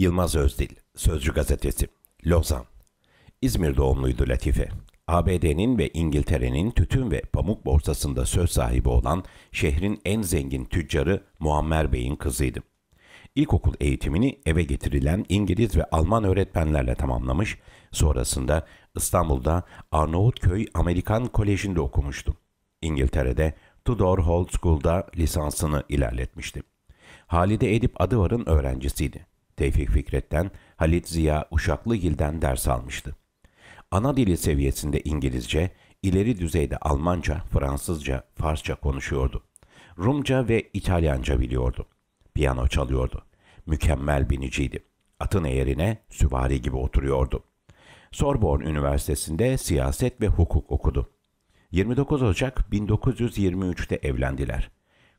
Yılmaz Özdil, Sözcü Gazetesi, Lozan. İzmir doğumluydu Latife. ABD'nin ve İngiltere'nin tütün ve pamuk borsasında söz sahibi olan şehrin en zengin tüccarı Muammer Bey'in kızıydı. İlkokul eğitimini eve getirilen İngiliz ve Alman öğretmenlerle tamamlamış, sonrasında İstanbul'da Arnavutköy Amerikan Koleji'nde okumuştu. İngiltere'de Tudor Hall School'da lisansını ilerletmişti. Halide Edip Adıvar'ın öğrencisiydi. Tevfik Fikret'ten, Halit Ziya Uşaklıgil'den ders almıştı. Ana dili seviyesinde İngilizce, ileri düzeyde Almanca, Fransızca, Farsça konuşuyordu. Rumca ve İtalyanca biliyordu. Piyano çalıyordu. Mükemmel biniciydi. Atın eğerine süvari gibi oturuyordu. Sorbonne Üniversitesi'nde siyaset ve hukuk okudu. 29 Ocak 1923'te evlendiler.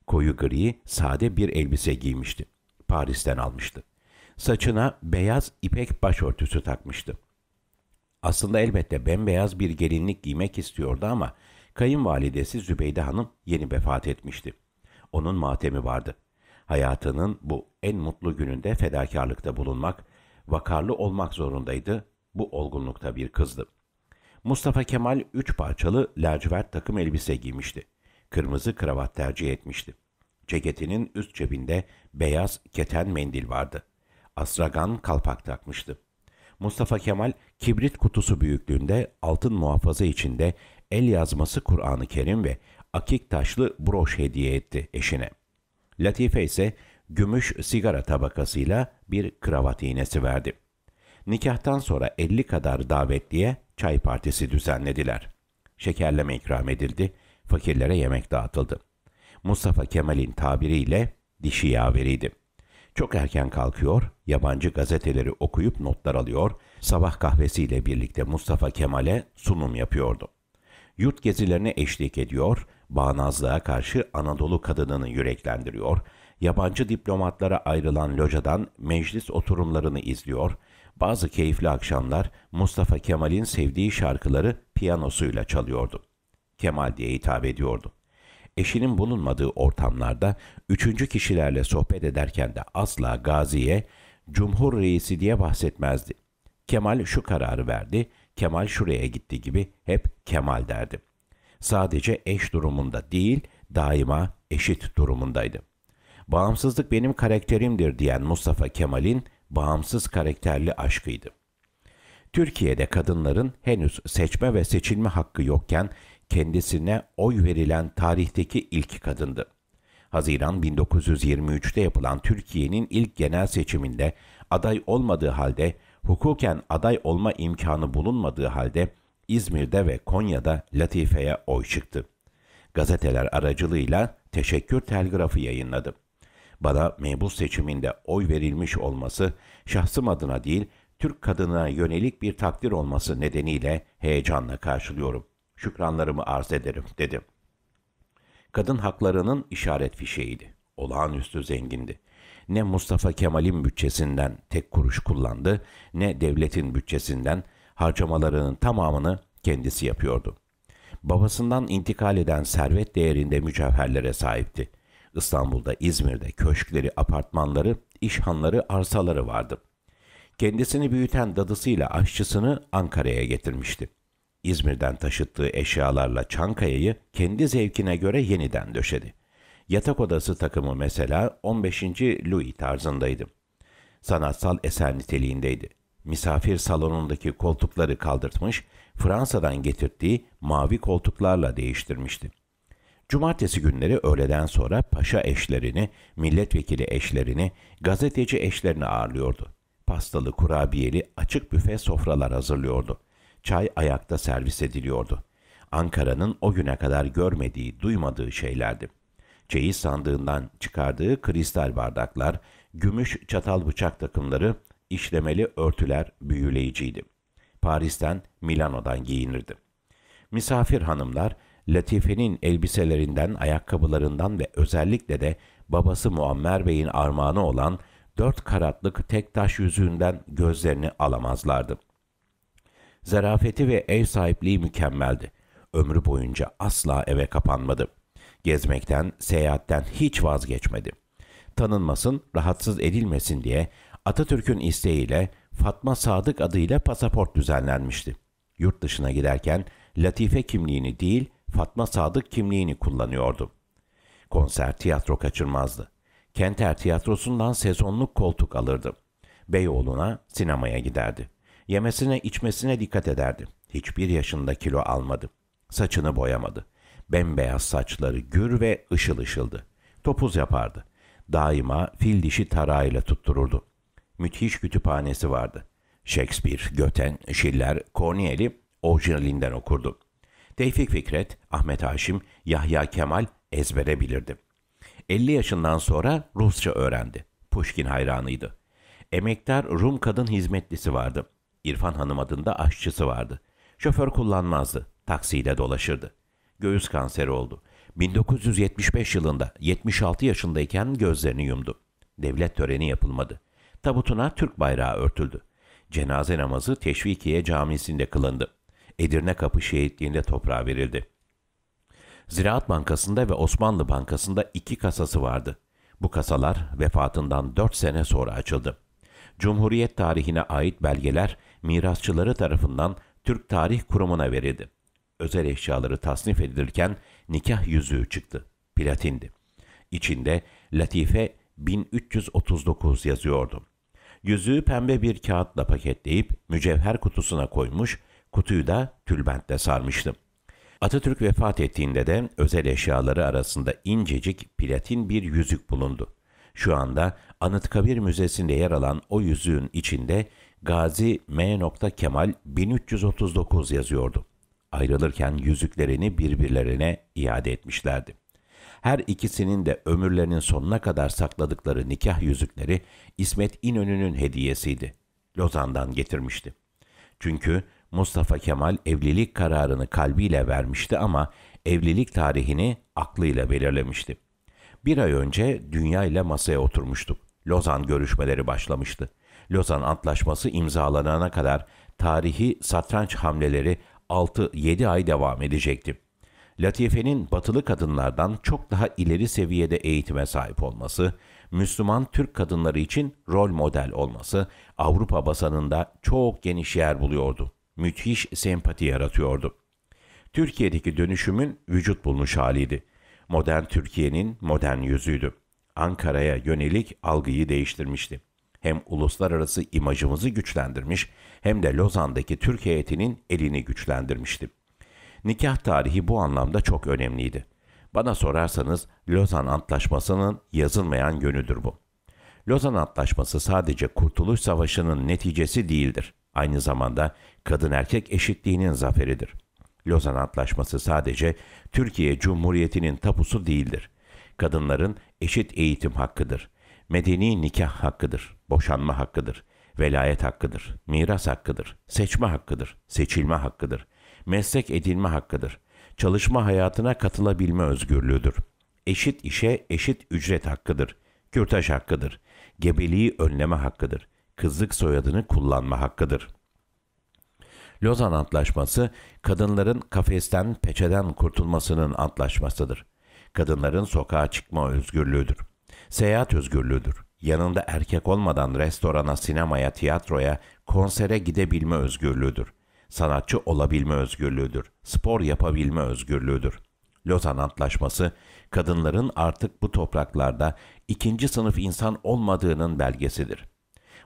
Koyu gri, sade bir elbise giymişti. Paris'ten almıştı. Saçına beyaz ipek başörtüsü takmıştı. Aslında elbette bembeyaz bir gelinlik giymek istiyordu ama kayınvalidesi Zübeyde Hanım yeni vefat etmişti. Onun matemi vardı. Hayatının bu en mutlu gününde fedakarlıkta bulunmak, vakarlı olmak zorundaydı. Bu olgunlukta bir kızdı. Mustafa Kemal üç parçalı lacivert takım elbise giymişti. Kırmızı kravat tercih etmişti. Ceketinin üst cebinde beyaz keten mendil vardı asragan kalpak takmıştı. Mustafa Kemal kibrit kutusu büyüklüğünde altın muhafaza içinde el yazması Kur'an-ı Kerim ve akik taşlı broş hediye etti eşine. Latife ise gümüş sigara tabakasıyla bir kravat iğnesi verdi. Nikahtan sonra 50 kadar davetliye çay partisi düzenlediler. Şekerleme ikram edildi, fakirlere yemek dağıtıldı. Mustafa Kemal'in tabiriyle dişi yaveriydi. Çok erken kalkıyor, yabancı gazeteleri okuyup notlar alıyor, sabah kahvesiyle birlikte Mustafa Kemal'e sunum yapıyordu. Yurt gezilerine eşlik ediyor, bağnazlığa karşı Anadolu kadınını yüreklendiriyor, yabancı diplomatlara ayrılan locadan meclis oturumlarını izliyor, bazı keyifli akşamlar Mustafa Kemal'in sevdiği şarkıları piyanosuyla çalıyordu. Kemal diye hitap ediyordu eşinin bulunmadığı ortamlarda üçüncü kişilerle sohbet ederken de asla Gazi'ye cumhur reisi diye bahsetmezdi. Kemal şu kararı verdi, Kemal şuraya gitti gibi hep Kemal derdi. Sadece eş durumunda değil, daima eşit durumundaydı. Bağımsızlık benim karakterimdir diyen Mustafa Kemal'in bağımsız karakterli aşkıydı. Türkiye'de kadınların henüz seçme ve seçilme hakkı yokken kendisine oy verilen tarihteki ilk kadındı. Haziran 1923'te yapılan Türkiye'nin ilk genel seçiminde aday olmadığı halde hukuken aday olma imkanı bulunmadığı halde İzmir'de ve Konya'da Latife'ye oy çıktı. Gazeteler aracılığıyla teşekkür telgrafı yayınladı. Bana mebus seçiminde oy verilmiş olması şahsım adına değil Türk kadınına yönelik bir takdir olması nedeniyle heyecanla karşılıyorum şükranlarımı arz ederim dedi. Kadın haklarının işaret fişeğiydi. Olağanüstü zengindi. Ne Mustafa Kemal'in bütçesinden tek kuruş kullandı ne devletin bütçesinden harcamalarının tamamını kendisi yapıyordu. Babasından intikal eden servet değerinde mücevherlere sahipti. İstanbul'da, İzmir'de köşkleri, apartmanları, işhanları, arsaları vardı. Kendisini büyüten dadısıyla aşçısını Ankara'ya getirmişti. İzmir'den taşıttığı eşyalarla Çankaya'yı kendi zevkine göre yeniden döşedi. Yatak odası takımı mesela 15. Louis tarzındaydı. Sanatsal eser niteliğindeydi. Misafir salonundaki koltukları kaldırtmış, Fransa'dan getirdiği mavi koltuklarla değiştirmişti. Cumartesi günleri öğleden sonra paşa eşlerini, milletvekili eşlerini, gazeteci eşlerini ağırlıyordu. Pastalı, kurabiyeli, açık büfe sofralar hazırlıyordu.'' çay ayakta servis ediliyordu. Ankara'nın o güne kadar görmediği, duymadığı şeylerdi. Çeyiz sandığından çıkardığı kristal bardaklar, gümüş çatal bıçak takımları, işlemeli örtüler büyüleyiciydi. Paris'ten, Milano'dan giyinirdi. Misafir hanımlar, Latife'nin elbiselerinden, ayakkabılarından ve özellikle de babası Muammer Bey'in armağanı olan dört karatlık tek taş yüzüğünden gözlerini alamazlardı.'' Zarafeti ve ev sahipliği mükemmeldi. Ömrü boyunca asla eve kapanmadı. Gezmekten, seyahatten hiç vazgeçmedi. Tanınmasın, rahatsız edilmesin diye Atatürk'ün isteğiyle Fatma Sadık adıyla pasaport düzenlenmişti. Yurt dışına giderken Latife kimliğini değil Fatma Sadık kimliğini kullanıyordu. Konser, tiyatro kaçırmazdı. Kenter Tiyatrosu'ndan sezonluk koltuk alırdı. Beyoğlu'na sinemaya giderdi. Yemesine içmesine dikkat ederdi. Hiçbir yaşında kilo almadı. Saçını boyamadı. Bembeyaz saçları gür ve ışıl ışıldı. Topuz yapardı. Daima fil dişi tarağıyla tuttururdu. Müthiş kütüphanesi vardı. Shakespeare, Göten, Schiller, Corneli orijinalinden okurdu. Tevfik Fikret, Ahmet Haşim, Yahya Kemal ezbere bilirdi. 50 yaşından sonra Rusça öğrendi. Pushkin hayranıydı. Emektar Rum kadın hizmetlisi vardı. İrfan Hanım adında aşçısı vardı. Şoför kullanmazdı, taksiyle dolaşırdı. Göğüs kanseri oldu. 1975 yılında 76 yaşındayken gözlerini yumdu. Devlet töreni yapılmadı. Tabutuna Türk bayrağı örtüldü. Cenaze namazı Teşvikiye Camisi'nde kılındı. Edirne Kapı şehitliğinde toprağa verildi. Ziraat Bankası'nda ve Osmanlı Bankası'nda iki kasası vardı. Bu kasalar vefatından 4 sene sonra açıldı. Cumhuriyet tarihine ait belgeler mirasçıları tarafından Türk Tarih Kurumu'na verildi. Özel eşyaları tasnif edilirken nikah yüzüğü çıktı. Platindi. İçinde Latife 1339 yazıyordu. Yüzüğü pembe bir kağıtla paketleyip mücevher kutusuna koymuş, kutuyu da tülbentle sarmıştım. Atatürk vefat ettiğinde de özel eşyaları arasında incecik platin bir yüzük bulundu. Şu anda Anıtkabir Müzesi'nde yer alan o yüzüğün içinde Gazi M. Kemal 1339 yazıyordu. Ayrılırken yüzüklerini birbirlerine iade etmişlerdi. Her ikisinin de ömürlerinin sonuna kadar sakladıkları nikah yüzükleri İsmet İnönü'nün hediyesiydi. Lozan'dan getirmişti. Çünkü Mustafa Kemal evlilik kararını kalbiyle vermişti ama evlilik tarihini aklıyla belirlemişti. Bir ay önce dünya ile masaya oturmuştuk. Lozan görüşmeleri başlamıştı. Lozan Antlaşması imzalanana kadar tarihi satranç hamleleri 6-7 ay devam edecekti. Latife'nin batılı kadınlardan çok daha ileri seviyede eğitime sahip olması, Müslüman Türk kadınları için rol model olması Avrupa basanında çok geniş yer buluyordu. Müthiş sempati yaratıyordu. Türkiye'deki dönüşümün vücut bulmuş haliydi. Modern Türkiye'nin modern yüzüydü. Ankara'ya yönelik algıyı değiştirmişti hem uluslararası imajımızı güçlendirmiş hem de Lozan'daki Türk heyetinin elini güçlendirmişti. Nikah tarihi bu anlamda çok önemliydi. Bana sorarsanız Lozan Antlaşması'nın yazılmayan yönüdür bu. Lozan Antlaşması sadece Kurtuluş Savaşı'nın neticesi değildir. Aynı zamanda kadın erkek eşitliğinin zaferidir. Lozan Antlaşması sadece Türkiye Cumhuriyeti'nin tapusu değildir. Kadınların eşit eğitim hakkıdır. Medeni nikah hakkıdır, boşanma hakkıdır, velayet hakkıdır, miras hakkıdır, seçme hakkıdır, seçilme hakkıdır, meslek edilme hakkıdır, çalışma hayatına katılabilme özgürlüğüdür. Eşit işe eşit ücret hakkıdır, kürtaj hakkıdır, gebeliği önleme hakkıdır, kızlık soyadını kullanma hakkıdır. Lozan Antlaşması, kadınların kafesten, peçeden kurtulmasının antlaşmasıdır. Kadınların sokağa çıkma özgürlüğüdür. Seyahat özgürlüğüdür. Yanında erkek olmadan restorana, sinemaya, tiyatroya, konsere gidebilme özgürlüğüdür. Sanatçı olabilme özgürlüğüdür. Spor yapabilme özgürlüğüdür. Lozan Antlaşması, kadınların artık bu topraklarda ikinci sınıf insan olmadığının belgesidir.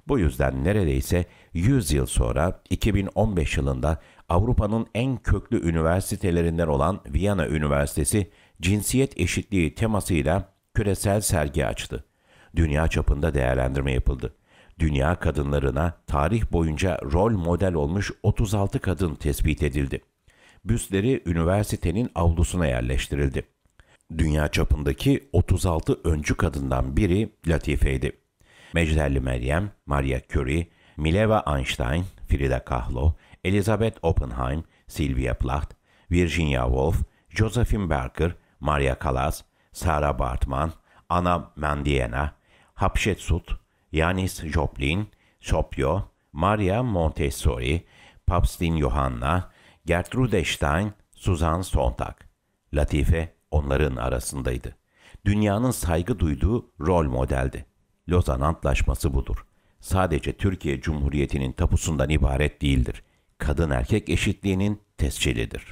Bu yüzden neredeyse 100 yıl sonra 2015 yılında Avrupa'nın en köklü üniversitelerinden olan Viyana Üniversitesi cinsiyet eşitliği temasıyla küresel sergi açtı. Dünya çapında değerlendirme yapıldı. Dünya kadınlarına tarih boyunca rol model olmuş 36 kadın tespit edildi. Büstleri üniversitenin avlusuna yerleştirildi. Dünya çapındaki 36 öncü kadından biri Latife'ydi. Mecdelli Meryem, Maria Curie, Mileva Einstein, Frida Kahlo, Elizabeth Oppenheim, Sylvia Plath, Virginia Woolf, Josephine Barker, Maria Callas, Sara Bartman, Ana Mandiena, Hapşetsut, Sut, Yanis Joplin, Sopyo, Maria Montessori, Papstin Johanna, Gertrude Stein, Susan Sontag. Latife onların arasındaydı. Dünyanın saygı duyduğu rol modeldi. Lozan Antlaşması budur. Sadece Türkiye Cumhuriyeti'nin tapusundan ibaret değildir. Kadın erkek eşitliğinin tescilidir.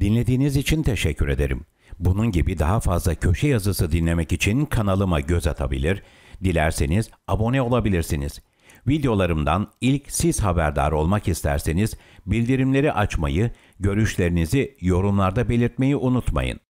Dinlediğiniz için teşekkür ederim. Bunun gibi daha fazla köşe yazısı dinlemek için kanalıma göz atabilir, dilerseniz abone olabilirsiniz. Videolarımdan ilk siz haberdar olmak isterseniz bildirimleri açmayı, görüşlerinizi yorumlarda belirtmeyi unutmayın.